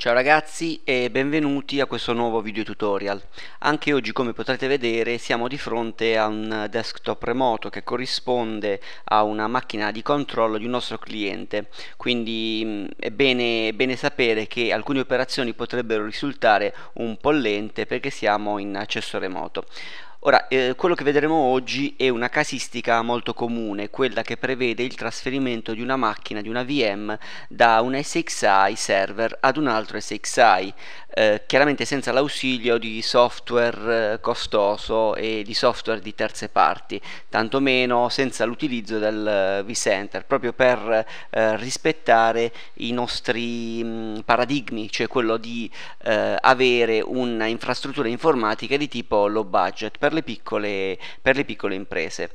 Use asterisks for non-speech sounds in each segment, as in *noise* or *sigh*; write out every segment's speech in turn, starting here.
Ciao ragazzi e benvenuti a questo nuovo video tutorial. Anche oggi come potrete vedere siamo di fronte a un desktop remoto che corrisponde a una macchina di controllo di un nostro cliente, quindi mm, è bene, è bene sapere che alcune operazioni potrebbero risultare un po' lente perché siamo in accesso remoto. Ora, eh, quello che vedremo oggi è una casistica molto comune, quella che prevede il trasferimento di una macchina, di una VM, da un SXI server ad un altro SXI. Eh, chiaramente senza l'ausilio di software eh, costoso e di software di terze parti, tantomeno senza l'utilizzo del eh, vCenter, proprio per eh, rispettare i nostri mh, mm, paradigmi, cioè quello di eh, avere un'infrastruttura informatica di tipo low budget per le piccole, per le piccole imprese.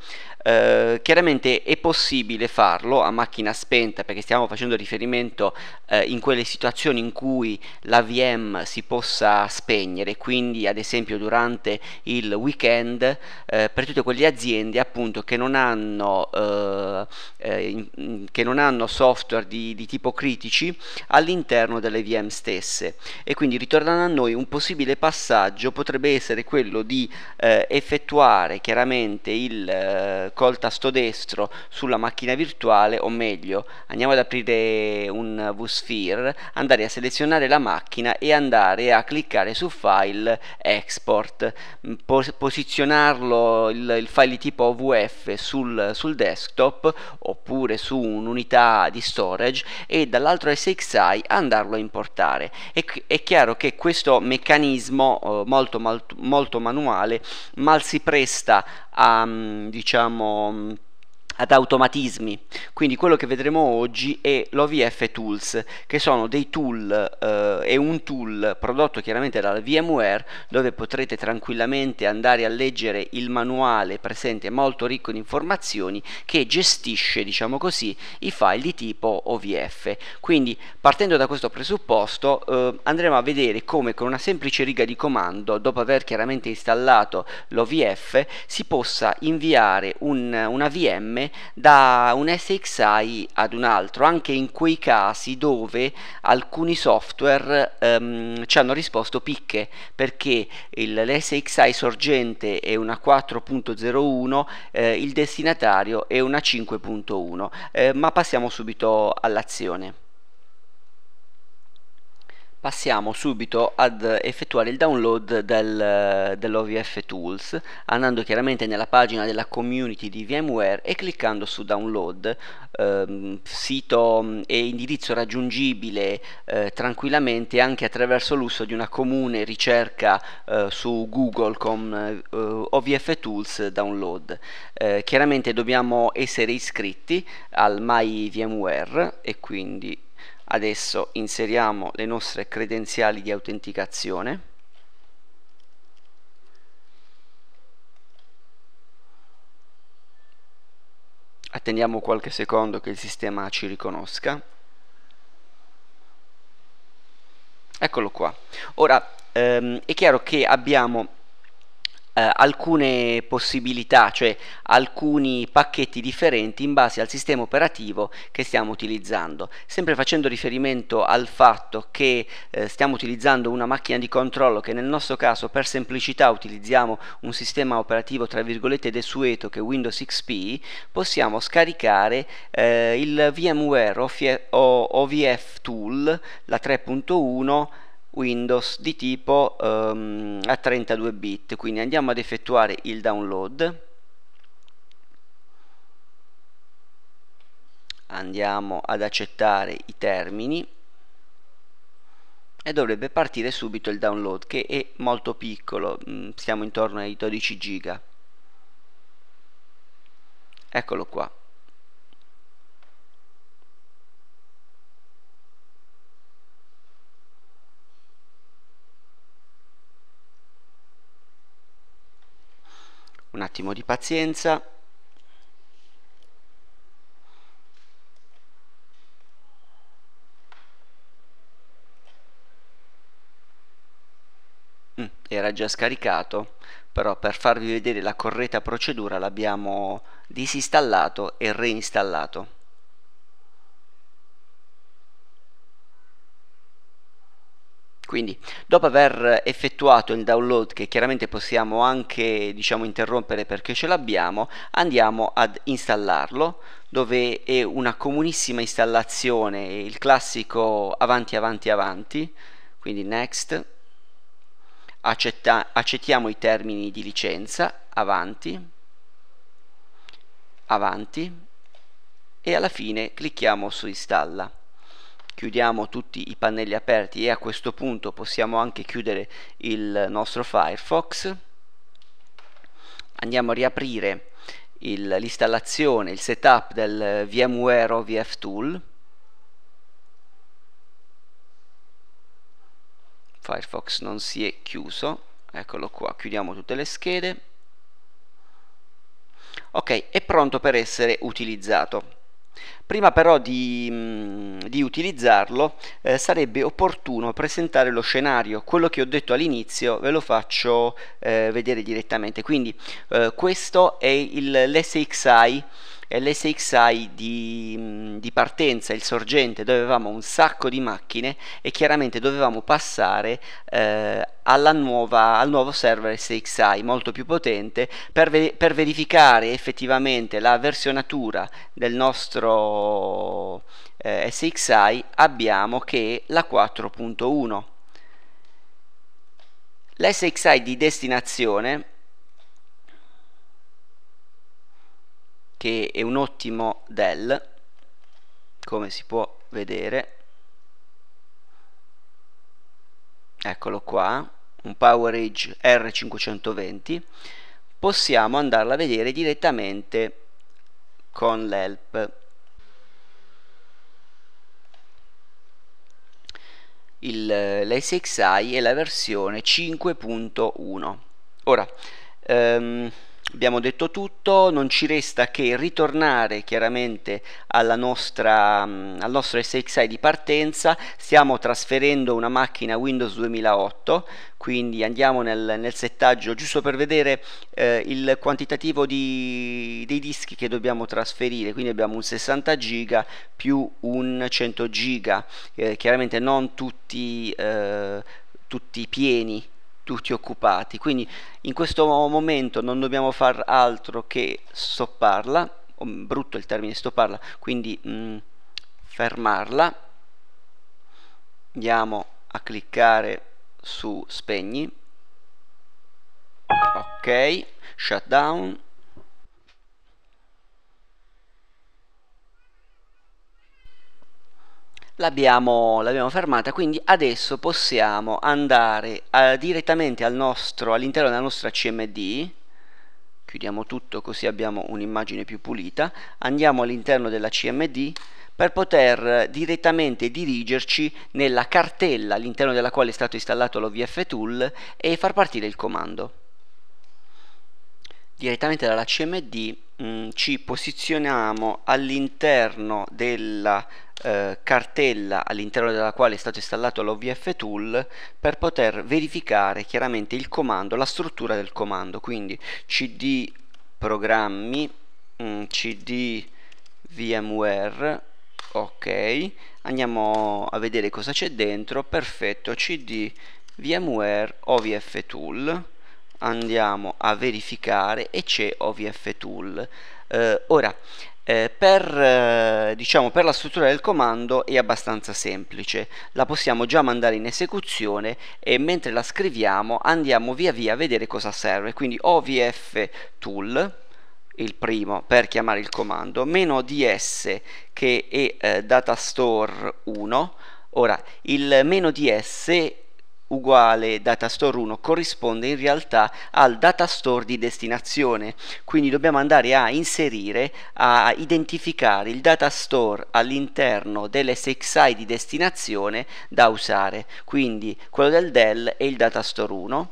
Uh, chiaramente è possibile farlo a macchina spenta perché stiamo facendo riferimento uh, in quelle situazioni in cui la VM si possa spegnere, quindi ad esempio durante il weekend eh, per tutte quelle aziende appunto che non hanno, eh, eh in, che non hanno software di, di tipo critici all'interno delle VM stesse e quindi ritornando a noi un possibile passaggio potrebbe essere quello di eh, effettuare chiaramente il eh, col tasto destro sulla macchina virtuale o meglio andiamo ad aprire un vSphere andare a selezionare la macchina e andare andare a cliccare su file export pos posizionarlo il, il, file tipo OVF sul, sul desktop oppure su un'unità di storage e dall'altro SXI andarlo a importare è, è chiaro che questo meccanismo eh, molto, molto, molto manuale mal si presta a diciamo ad automatismi quindi quello che vedremo oggi è l'OVF Tools che sono dei tool eh, è un tool prodotto chiaramente dalla VMware dove potrete tranquillamente andare a leggere il manuale presente molto ricco di informazioni che gestisce diciamo così i file di tipo OVF quindi partendo da questo presupposto eh, andremo a vedere come con una semplice riga di comando dopo aver chiaramente installato l'OVF si possa inviare un, una VM nome da un SXI ad un altro, anche in quei casi dove alcuni software ehm, ci hanno risposto picche, perché il, l'SXI sorgente è una 4.01, eh, il destinatario è una 5.1. Eh, ma passiamo subito all'azione. Passiamo subito ad effettuare il download del, dell'OVF Tools andando chiaramente nella pagina della community di VMware e cliccando su download ehm, sito mm, e indirizzo raggiungibile eh, tranquillamente anche attraverso l'uso di una comune ricerca eh, su Google con eh, OVF Tools download eh, chiaramente dobbiamo essere iscritti al My VMware e quindi adesso inseriamo le nostre credenziali di autenticazione attendiamo qualche secondo che il sistema ci riconosca eccolo qua ora ehm, è chiaro che abbiamo eh, alcune possibilità, cioè alcuni pacchetti differenti in base al sistema operativo che stiamo utilizzando, sempre facendo riferimento al fatto che eh, stiamo utilizzando una macchina di controllo che nel nostro caso per semplicità utilizziamo un sistema operativo tra virgolette desueto che è Windows XP, possiamo scaricare eh, il VMware OVF Tool, la 3.1 Windows di tipo um, a 32 bit quindi andiamo ad effettuare il download andiamo ad accettare i termini e dovrebbe partire subito il download che è molto piccolo mm, siamo intorno ai 12 giga eccolo qua un attimo di pazienza mm, era già scaricato però per farvi vedere la corretta procedura l'abbiamo disinstallato e reinstallato Quindi dopo aver effettuato il download che chiaramente possiamo anche diciamo, interrompere perché ce l'abbiamo, andiamo ad installarlo dove è una comunissima installazione, il classico avanti avanti avanti, quindi next, accetta, accettiamo i termini di licenza, avanti, avanti e alla fine clicchiamo su installa chiudiamo tutti i pannelli aperti e a questo punto possiamo anche chiudere il nostro Firefox andiamo a riaprire l'installazione, il, il setup del VMware OVF Tool Firefox non si è chiuso eccolo qua, chiudiamo tutte le schede ok, è pronto per essere utilizzato Prima però di, mm, di utilizzarlo eh, sarebbe opportuno presentare lo scenario, quello che ho detto all'inizio ve lo faccio eh, vedere direttamente, quindi eh, questo è l'SXI l'SXI di, mm, di partenza, il sorgente, dove avevamo un sacco di macchine e chiaramente dovevamo passare eh, Nuova, al nuovo server SXI molto più potente per, ve per, verificare effettivamente la versionatura del nostro eh, SXI abbiamo che la 4.1 l'SXI di destinazione che è un ottimo Dell come si può vedere eccolo qua un PowerEdge R520 possiamo andarla a vedere direttamente con l'help l'SXI è la versione 5.1 ora ehm, abbiamo detto tutto, non ci resta che ritornare chiaramente nostra, mm, al nostro SXI di partenza, stiamo trasferendo una macchina Windows 2008, quindi andiamo nel, nel settaggio giusto per vedere eh, il quantitativo di, dei dischi che dobbiamo trasferire, quindi abbiamo un 60 giga più un 100 giga, eh, chiaramente non tutti, eh, tutti pieni tutti occupati. Quindi in questo momento non dobbiamo far altro che stopparla, oh, mm, brutto il termine stopparla, quindi mh, mm, fermarla. Andiamo a cliccare su spegni. Ok, shutdown l'abbiamo fermata quindi adesso possiamo andare a, eh, direttamente al all'interno della nostra CMD chiudiamo tutto così abbiamo un'immagine più pulita andiamo all'interno della CMD per poter eh, direttamente dirigerci nella cartella all'interno della quale è stato installato l'OVF tool e far partire il comando direttamente dalla CMD mh, mm, ci posizioniamo all'interno della eh, cartella all'interno della quale è stato installato l'OVF tool per poter verificare chiaramente il comando, la struttura del comando, quindi cd programmi, mm, cd VMware, ok, andiamo a vedere cosa c'è dentro, perfetto, cd VMware OVF tool, andiamo a verificare e c'è OVF tool. Eh, ora, eh, per, eh, diciamo, per, la struttura del comando è abbastanza semplice, la possiamo già mandare in esecuzione e mentre la scriviamo andiamo via via a vedere cosa serve, quindi ovf tool, il primo per chiamare il comando, meno ds che è eh, datastore 1, ora il meno ds uguale datastore 1 corrisponde in realtà al datastore di destinazione quindi dobbiamo andare a inserire a identificare il datastore all'interno dell'SXI di destinazione da usare quindi quello del DEL è il datastore 1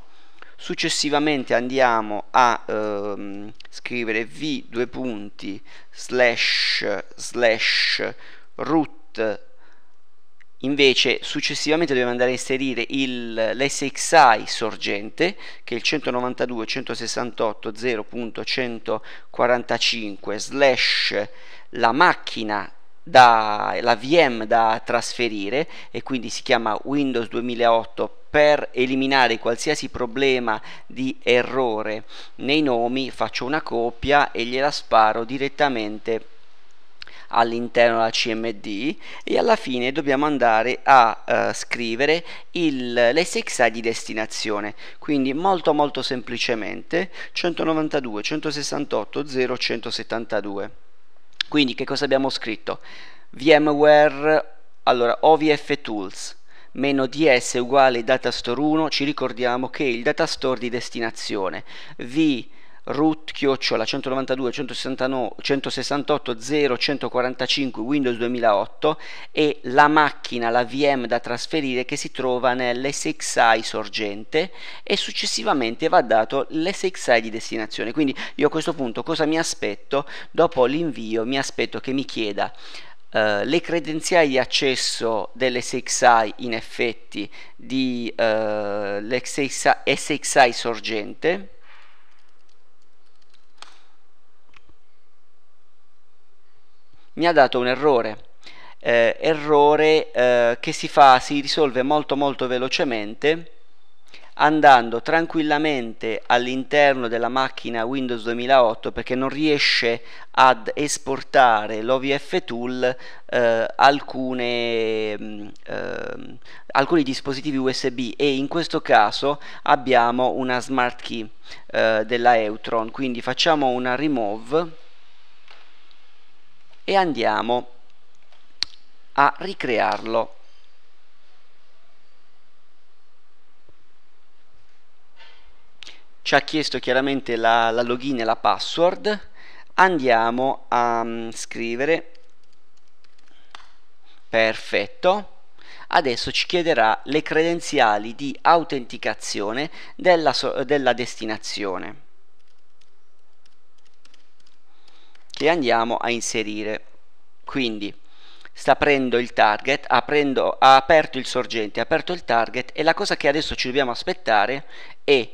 successivamente andiamo a ehm, scrivere v due punti slash slash root invece successivamente dobbiamo andare a inserire l'SXI sorgente che è il 192.168.0.145 slash la macchina da, la VM da trasferire e quindi si chiama Windows 2008 per eliminare qualsiasi problema di errore nei nomi faccio una copia e gliela sparo direttamente all'interno della CMD e alla fine dobbiamo andare a eh, scrivere l'SXA di destinazione quindi molto molto semplicemente 192 168 0 172 quindi che cosa abbiamo scritto? VMware allora OVF Tools meno ds uguale datastore 1 ci ricordiamo che il datastore di destinazione v root chiocciola 192 169, 168 0 Windows 2008 e la macchina, la VM da trasferire che si trova nell'SXI sorgente e successivamente va dato l'SXI di destinazione. Quindi io a questo punto cosa mi aspetto? Dopo l'invio mi aspetto che mi chieda Uh, le credenziali di accesso dell'SXI in effetti di uh, eh, SXI sorgente mi ha dato un errore eh, errore eh, che si fa si risolve molto molto velocemente andando tranquillamente all'interno della macchina Windows 2008 perché non riesce ad esportare l'OVF tool eh, alcune, mm, eh, alcuni dispositivi USB e in questo caso abbiamo una smart key eh, della Eutron quindi facciamo una remove e andiamo a ricrearlo ci ha chiesto chiaramente la, la, login e la password andiamo a um, scrivere perfetto adesso ci chiederà le credenziali di autenticazione della, della destinazione e andiamo a inserire quindi sta aprendo il target aprendo, ha aperto il sorgente ha aperto il target e la cosa che adesso ci dobbiamo aspettare è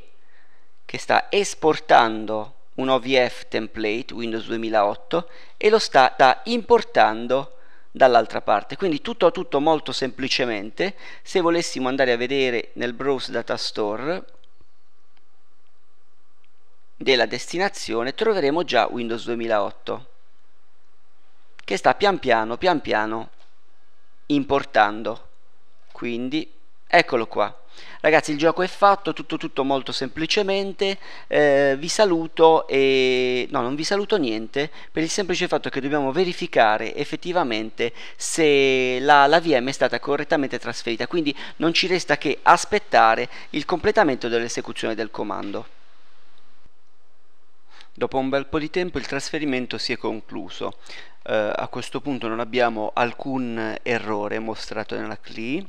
che sta esportando un OVF template Windows 2008 e lo sta, sta importando dall'altra parte quindi tutto tutto molto semplicemente se volessimo andare a vedere nel browse data store della destinazione troveremo già Windows 2008 che sta pian piano pian piano importando quindi eccolo qua ragazzi il gioco è fatto tutto tutto molto semplicemente eh, vi saluto e no non vi saluto niente per il semplice fatto che dobbiamo verificare effettivamente se la, la VM è stata correttamente trasferita quindi non ci resta che aspettare il completamento dell'esecuzione del comando Dopo un bel po' di tempo il trasferimento si è concluso. Eh, a questo punto non abbiamo alcun errore mostrato nella CLI.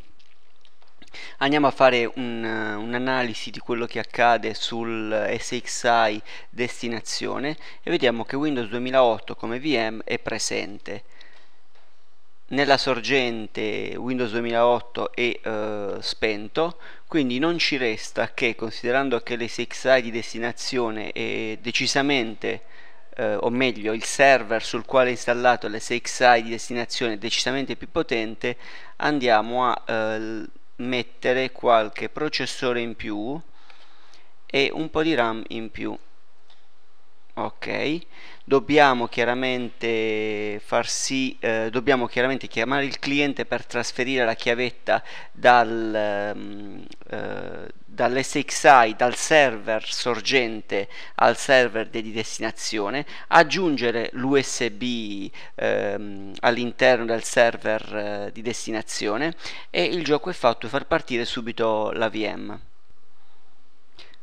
Andiamo a fare eh, un'analisi un di quello che accade sul SXI destinazione e vediamo che Windows 2008 come VM è presente. Nella sorgente Windows 2008 è eh, spento, quindi non ci resta che considerando che l'SXI di destinazione è decisamente eh, o meglio il server sul quale è installato l'SXI di destinazione è decisamente più potente andiamo a eh, mettere qualche processore in più e un po' di RAM in più ok dobbiamo chiaramente far sì eh, dobbiamo chiaramente chiamare il cliente per trasferire la chiavetta dal, ehm, eh, dall'SXI dal server sorgente al server di destinazione aggiungere l'USB ehm, all'interno del server eh, di destinazione e il gioco è fatto per far partire subito la VM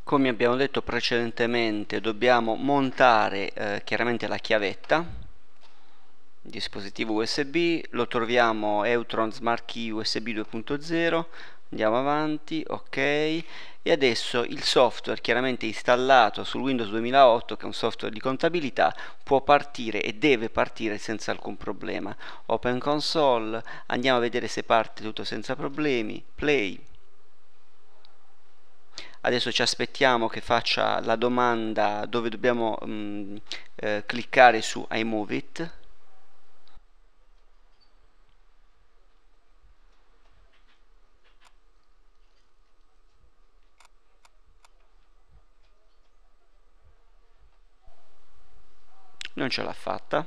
come abbiamo detto precedentemente dobbiamo montare eh, chiaramente la chiavetta dispositivo USB lo troviamo Eutron Smart Key USB 2.0 andiamo avanti ok e adesso il software chiaramente installato sul Windows 2008 che è un software di contabilità può partire e deve partire senza alcun problema open console andiamo a vedere se parte tutto senza problemi play adesso ci aspettiamo che faccia la domanda dove dobbiamo mh, mm, eh, cliccare su iMove it non ce l'ha fatta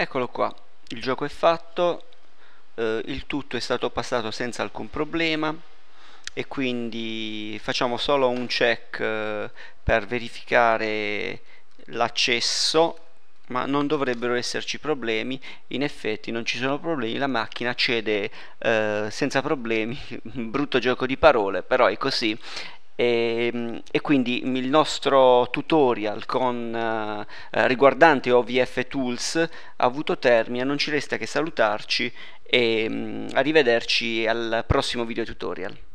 Eccolo qua, il gioco è fatto, eh, il tutto è stato passato senza alcun problema e quindi facciamo solo un check eh, per verificare l'accesso ma non dovrebbero esserci problemi in effetti non ci sono problemi la macchina cede eh, senza problemi *laughs* brutto gioco di parole però è così e, ehm, e quindi il nostro tutorial con, eh, riguardante OVF Tools ha avuto termine, non ci resta che salutarci e mh, mm, arrivederci al prossimo video tutorial.